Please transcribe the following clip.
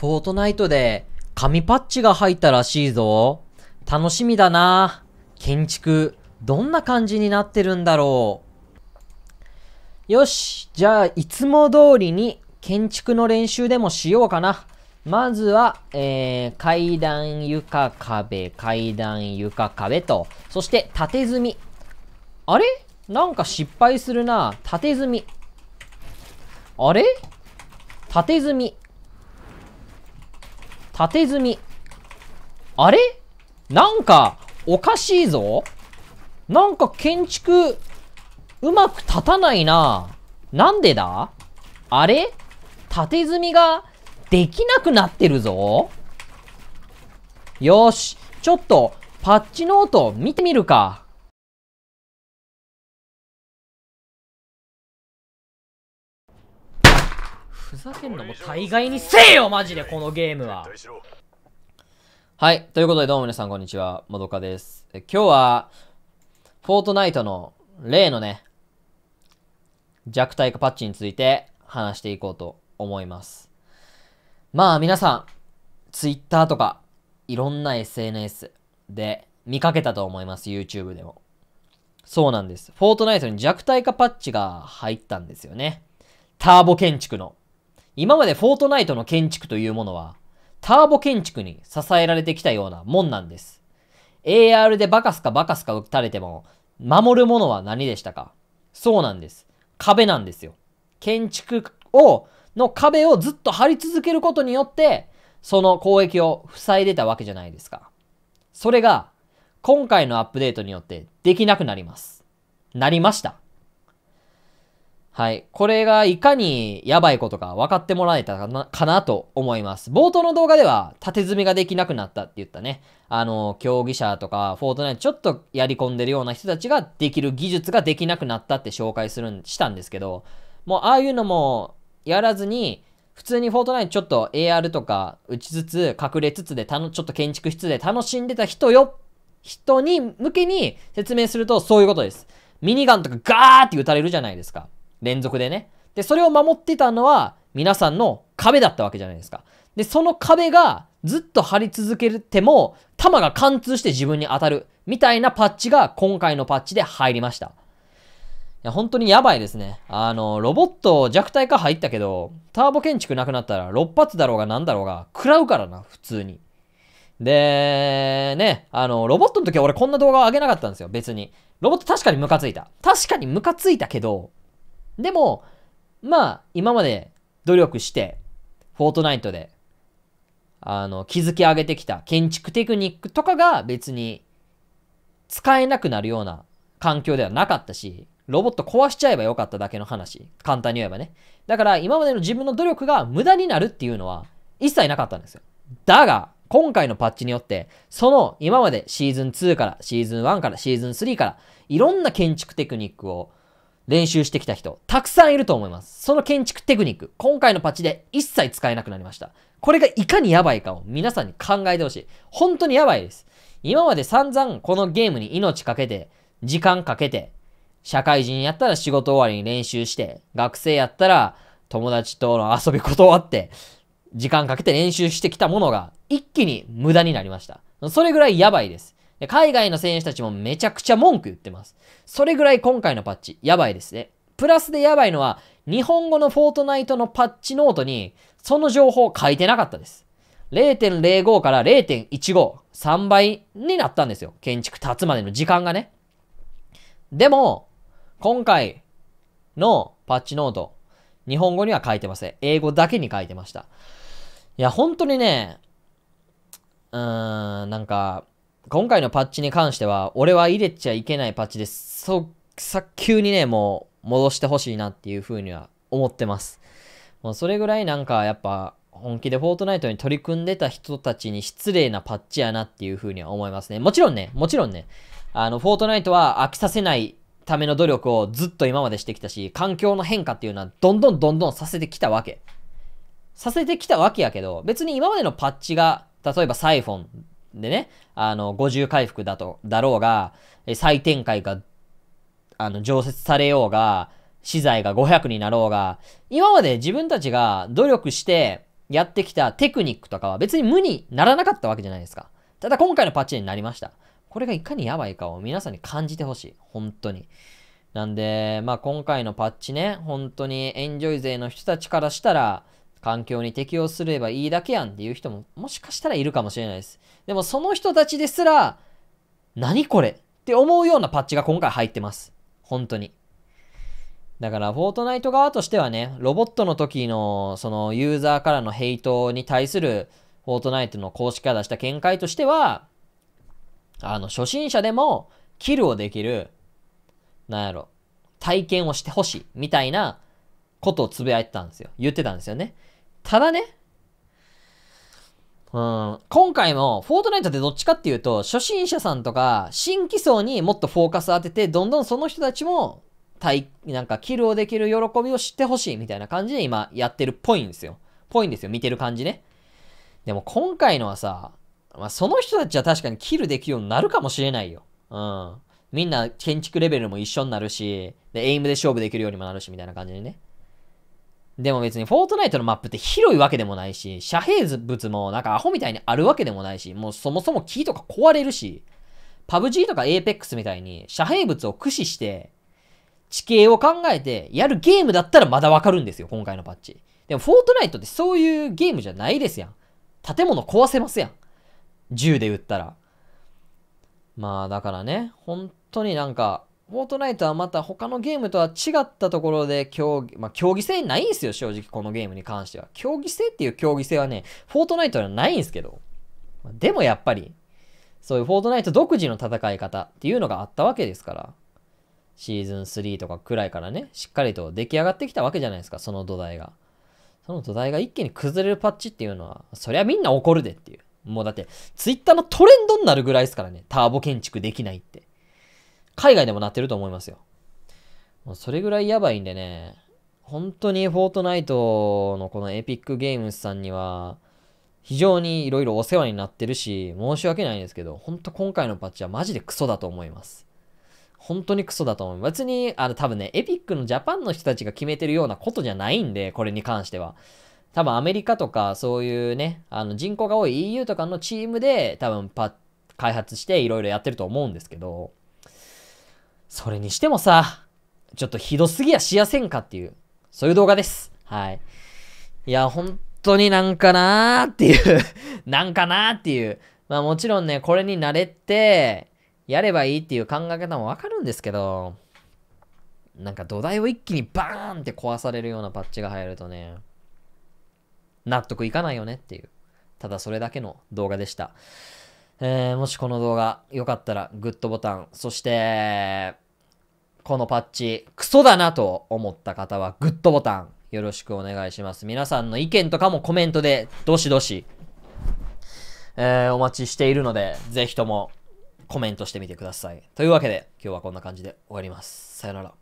フォートナイトで紙パッチが入ったらしいぞ。楽しみだな。建築、どんな感じになってるんだろう。よし、じゃあ、いつも通りに建築の練習でもしようかな。まずは、えー、階段、床、壁、階段、床、壁と、そして縦積み。あれなんか失敗するな。縦積み。あれ縦積み。縦積み。あれなんか、おかしいぞなんか建築、うまく立たないな。なんでだあれ縦積みができなくなってるぞよし、ちょっとパッチノート見てみるか。ふざけんなもう大概にせえよマジでこのゲームははい。ということで、どうも皆さん、こんにちは。もどかです。え今日は、フォートナイトの例のね、弱体化パッチについて話していこうと思います。まあ、皆さん、Twitter とか、いろんな SNS で見かけたと思います。YouTube でも。そうなんです。フォートナイトに弱体化パッチが入ったんですよね。ターボ建築の。今までフォートナイトの建築というものは、ターボ建築に支えられてきたようなもんなんです。AR でバカスカバカスカ撃たれても、守るものは何でしたかそうなんです。壁なんですよ。建築を、の壁をずっと張り続けることによって、その攻撃を塞いでたわけじゃないですか。それが、今回のアップデートによってできなくなります。なりました。はい。これがいかにやばいことか分かってもらえたかな、かなと思います。冒頭の動画では縦積みができなくなったって言ったね。あの、競技者とか、フォートナイトちょっとやり込んでるような人たちができる技術ができなくなったって紹介するしたんですけど、もうああいうのもやらずに、普通にフォートナイトちょっと AR とか打ちつつ、隠れつつでたの、ちょっと建築室で楽しんでた人よ、人に向けに説明するとそういうことです。ミニガンとかガーって撃たれるじゃないですか。連続でね。で、それを守ってたのは皆さんの壁だったわけじゃないですか。で、その壁がずっと張り続けても、弾が貫通して自分に当たる。みたいなパッチが今回のパッチで入りました。いや、本当にやばいですね。あの、ロボット弱体化入ったけど、ターボ建築なくなったら6発だろうが何だろうが、食らうからな、普通に。で、ね、あの、ロボットの時は俺こんな動画を上げなかったんですよ、別に。ロボット確かにムカついた。確かにムカついたけど、でも、まあ、今まで努力して、フォートナイトで、あの、築き上げてきた建築テクニックとかが別に使えなくなるような環境ではなかったし、ロボット壊しちゃえばよかっただけの話。簡単に言えばね。だから今までの自分の努力が無駄になるっていうのは一切なかったんですよ。だが、今回のパッチによって、その今までシーズン2からシーズン1からシーズン3からいろんな建築テクニックを練習してきた人、たくさんいると思います。その建築テクニック、今回のパッチで一切使えなくなりました。これがいかにやばいかを皆さんに考えてほしい。本当にやばいです。今まで散々このゲームに命かけて、時間かけて、社会人やったら仕事終わりに練習して、学生やったら友達との遊び断って、時間かけて練習してきたものが一気に無駄になりました。それぐらいやばいです。で海外の選手たちもめちゃくちゃ文句言ってます。それぐらい今回のパッチ、やばいですね。プラスでやばいのは、日本語のフォートナイトのパッチノートに、その情報を書いてなかったです。0.05から0.15、3倍になったんですよ。建築立つまでの時間がね。でも、今回のパッチノート、日本語には書いてません。英語だけに書いてました。いや、本当にね、うーん、なんか、今回のパッチに関しては、俺は入れちゃいけないパッチです。そ急にね、もう戻してほしいなっていうふうには思ってます。もうそれぐらいなんかやっぱ本気でフォートナイトに取り組んでた人たちに失礼なパッチやなっていうふうには思いますね。もちろんね、もちろんね、あの、フォートナイトは飽きさせないための努力をずっと今までしてきたし、環境の変化っていうのはどんどんどんどんさせてきたわけ。させてきたわけやけど、別に今までのパッチが、例えばサイフォンでね、あの、50回復だと、だろうが、再展開が、あの、常設されようが、資材が500になろうが、今まで自分たちが努力してやってきたテクニックとかは別に無にならなかったわけじゃないですか。ただ今回のパッチになりました。これがいかにやばいかを皆さんに感じてほしい。本当に。なんで、まあ今回のパッチね、本当にエンジョイ勢の人たちからしたら、環境に適応すればいいだけやんっていう人ももしかしたらいるかもしれないです。でもその人たちですら、何これって思うようなパッチが今回入ってます。本当に。だから、フォートナイト側としてはね、ロボットの時の、その、ユーザーからのヘイトに対する、フォートナイトの公式が出した見解としては、あの、初心者でも、キルをできる、なんやろ、体験をしてほしい、みたいなことをつぶやいてたんですよ。言ってたんですよね。ただね、うん、今回も、フォートナイトってどっちかっていうと、初心者さんとか、新規層にもっとフォーカス当てて、どんどんその人たちも、体、なんか、キルをできる喜びを知ってほしいみたいな感じで今、やってるっぽいんですよ。ぽいんですよ。見てる感じね。でも今回のはさ、まあ、その人たちは確かにキルできるようになるかもしれないよ。うん。みんな建築レベルも一緒になるし、で、エイムで勝負できるようにもなるし、みたいな感じでね。でも別にフォートナイトのマップって広いわけでもないし、遮蔽物もなんかアホみたいにあるわけでもないし、もうそもそも木とか壊れるし、パブ G とか apex みたいに遮蔽物を駆使して地形を考えてやるゲームだったらまだわかるんですよ、今回のパッチ。でもフォートナイトってそういうゲームじゃないですやん。建物壊せますやん。銃で撃ったら。まあだからね、本当になんかフォートナイトはまた他のゲームとは違ったところで競技、まあ、競技性ないんですよ、正直このゲームに関しては。競技性っていう競技性はね、フォートナイトはないんですけど。でもやっぱり、そういうフォートナイト独自の戦い方っていうのがあったわけですから。シーズン3とかくらいからね、しっかりと出来上がってきたわけじゃないですか、その土台が。その土台が一気に崩れるパッチっていうのは、そりゃみんな怒るでっていう。もうだって、ツイッターのトレンドになるぐらいですからね、ターボ建築できないって。海外でもなってると思いますよ。もうそれぐらいやばいんでね、本当にフォートナイトのこのエピックゲームズさんには、非常にいろいろお世話になってるし、申し訳ないんですけど、本当今回のパッチはマジでクソだと思います。本当にクソだと思います。別に、あの、多分ね、エピックのジャパンの人たちが決めてるようなことじゃないんで、これに関しては。多分アメリカとか、そういうね、あの、人口が多い EU とかのチームで、多分パ開発していろいろやってると思うんですけど、それにしてもさ、ちょっとひどすぎやしやせんかっていう、そういう動画です。はい。いや、本当になんかなーっていう なんかなーっていう。まあもちろんね、これに慣れて、やればいいっていう考え方もわかるんですけど、なんか土台を一気にバーンって壊されるようなパッチが入るとね、納得いかないよねっていう。ただそれだけの動画でした。えー、もしこの動画良かったらグッドボタン、そして、このパッチ、クソだなと思った方はグッドボタンよろしくお願いします。皆さんの意見とかもコメントでどしどし、えー、お待ちしているので、ぜひともコメントしてみてください。というわけで今日はこんな感じで終わります。さよなら。